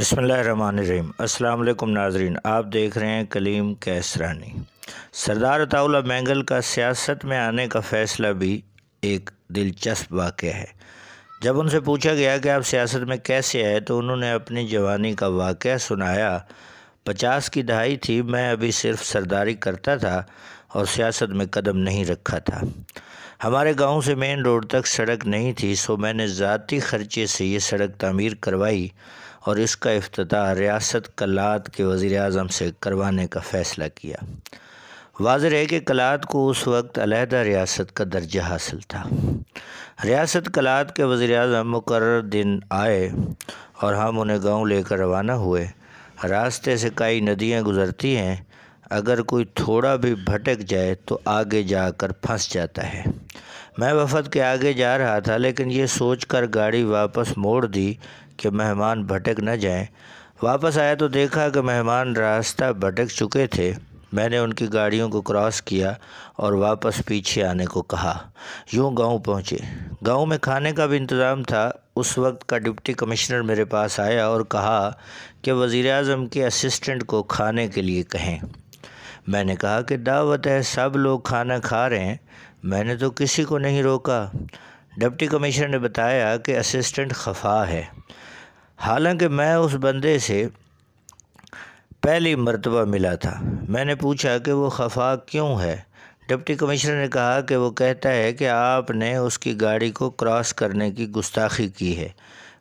बसमीम अल्लाम नाजरीन आप देख रहे हैं कलीम कैसरानी सरदार ताउला मैंगल का सियासत में आने का फ़ैसला भी एक दिलचस्प वाक़ है जब उनसे पूछा गया कि आप सियासत में कैसे आए तो उन्होंने अपनी जवानी का वाक़ सुनाया पचास की दहाई थी मैं अभी सिर्फ सरदारी करता था और सियासत में कदम नहीं रखा था हमारे गांव से मेन रोड तक सड़क नहीं थी सो मैंने ज़ाती ख़र्चे से ये सड़क तमीर करवाई और इसका अफ्ताह रियासत कलात के वज़ी अजम से करवाने का फ़ैसला किया वाजर है कि कलात को उस वक्त अलहदा रियासत का दर्जा हासिल था रियासत कलात के वज़ी अजम मुकर दिन आए और हम उन्हें गाँव लेकर रवाना हुए रास्ते से कई नदियाँ गुजरती हैं अगर कोई थोड़ा भी भटक जाए तो आगे जाकर फंस जाता है मैं वफद के आगे जा रहा था लेकिन ये सोच कर गाड़ी वापस मोड़ दी कि मेहमान भटक न जाएं। वापस आया तो देखा कि मेहमान रास्ता भटक चुके थे मैंने उनकी गाड़ियों को क्रॉस किया और वापस पीछे आने को कहा यूँ गांव पहुँचे गांव में खाने का भी इंतज़ाम था उस वक्त का डिप्टी कमिश्नर मेरे पास आया और कहा कि वज़ी अजम के असिस्टेंट को खाने के लिए कहें मैंने कहा कि दावत है सब लोग खाना खा रहे हैं मैंने तो किसी को नहीं रोका डिप्टी कमिश्नर ने बताया कि असिस्टेंट खफा है हालांकि मैं उस बंदे से पहली मरतबा मिला था मैंने पूछा कि वो खफा क्यों है डिप्टी कमिश्नर ने कहा कि वो कहता है कि आपने उसकी गाड़ी को क्रॉस करने की गुस्ताखी की है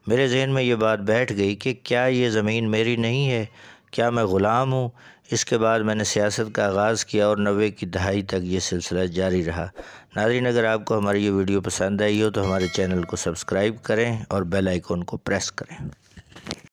मेरे जहन में ये बात बैठ गई कि क्या ये ज़मीन मेरी नहीं है क्या मैं ग़ुलाम हूँ इसके बाद मैंने सियासत का आगाज़ किया और नबे की दहाई तक ये सिलसिला जारी रहा नाजरीन अगर आपको हमारी ये वीडियो पसंद आई हो तो हमारे चैनल को सब्सक्राइब करें और बेल आइकॉन को प्रेस करें